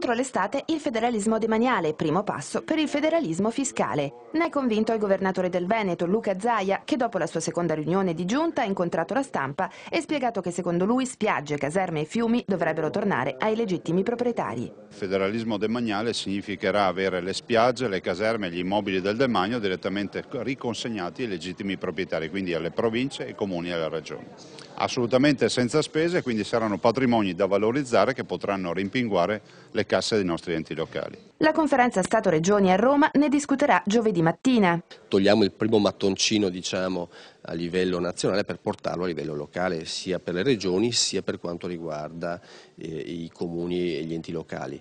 Entro l'estate il federalismo demaniale, primo passo per il federalismo fiscale. Ne è convinto il governatore del Veneto, Luca Zaia, che dopo la sua seconda riunione di giunta ha incontrato la stampa e spiegato che secondo lui spiagge, caserme e fiumi dovrebbero tornare ai legittimi proprietari. Il federalismo demaniale significherà avere le spiagge, le caserme e gli immobili del demanio direttamente riconsegnati ai legittimi proprietari, quindi alle province, ai comuni e alla regione assolutamente senza spese, quindi saranno patrimoni da valorizzare che potranno rimpinguare le casse dei nostri enti locali. La conferenza Stato-Regioni a Roma ne discuterà giovedì mattina. Togliamo il primo mattoncino diciamo, a livello nazionale per portarlo a livello locale, sia per le regioni sia per quanto riguarda eh, i comuni e gli enti locali.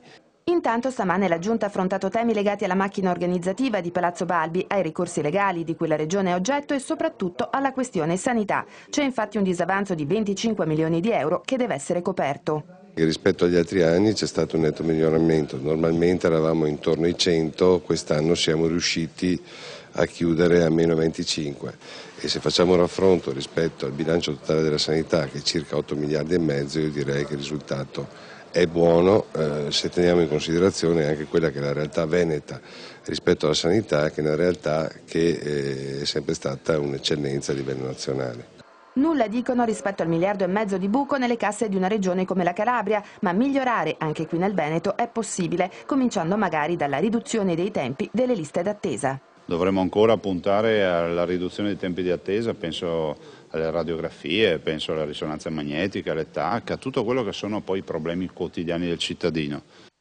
Intanto stamane la Giunta ha affrontato temi legati alla macchina organizzativa di Palazzo Balbi, ai ricorsi legali di cui la Regione è oggetto e soprattutto alla questione sanità. C'è infatti un disavanzo di 25 milioni di euro che deve essere coperto rispetto agli altri anni c'è stato un netto miglioramento, normalmente eravamo intorno ai 100, quest'anno siamo riusciti a chiudere a meno 25 e se facciamo un raffronto rispetto al bilancio totale della sanità che è circa 8 miliardi e mezzo io direi che il risultato è buono eh, se teniamo in considerazione anche quella che è la realtà veneta rispetto alla sanità che è una realtà che eh, è sempre stata un'eccellenza a livello nazionale. Nulla dicono rispetto al miliardo e mezzo di buco nelle casse di una regione come la Calabria, ma migliorare anche qui nel Veneto è possibile, cominciando magari dalla riduzione dei tempi delle liste d'attesa. Dovremmo ancora puntare alla riduzione dei tempi di attesa, penso alle radiografie, penso alla risonanza magnetica, alle TAC, a tutto quello che sono poi i problemi quotidiani del cittadino.